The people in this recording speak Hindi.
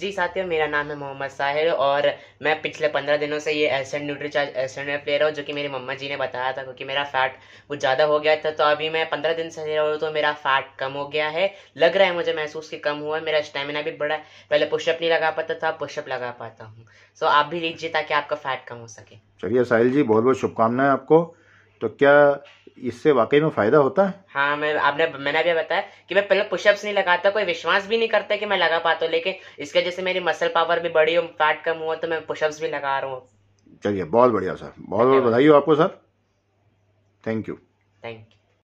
जी साथियों मेरा नाम है मोहम्मद साहिर और मैं पिछले पंद्रह दिनों से ये एसेंट न्यूट्रीचार्ज एसेंट में ले रहा हूँ जो कि मेरी मम्मा जी ने बताया था क्योंकि मेरा फैट कुछ ज़्यादा हो गया था तो अभी मैं पंद्रह दिन से ले रहा हूँ तो मेरा फैट कम हो गया है लग रहा है मुझे महसूस कि कम हुआ है मेरा स्टेमिना भी बढ़ा है पहले पुशअप नहीं लगा पाता था पुशअप लगा पाता हूँ सो आप भी लीजिए ताकि आपका फैट कम हो सके चलिए साहिल जी बहुत बहुत शुभकामनाएं आपको तो क्या इससे वाकई में फायदा होता है हाँ मैं आपने मैंने अभी बताया कि मैं पहले पुशअप्स नहीं लगाता कोई विश्वास भी नहीं करता कि मैं लगा पाता हूँ लेकिन इसके वजह से मेरी मसल पावर भी बढ़ी हो फैट कम हुआ तो मैं पुशअप्स भी लगा रहा हूँ चलिए बहुत बढ़िया सर बहुत बहुत बधाई हो आपको sir thank you thank you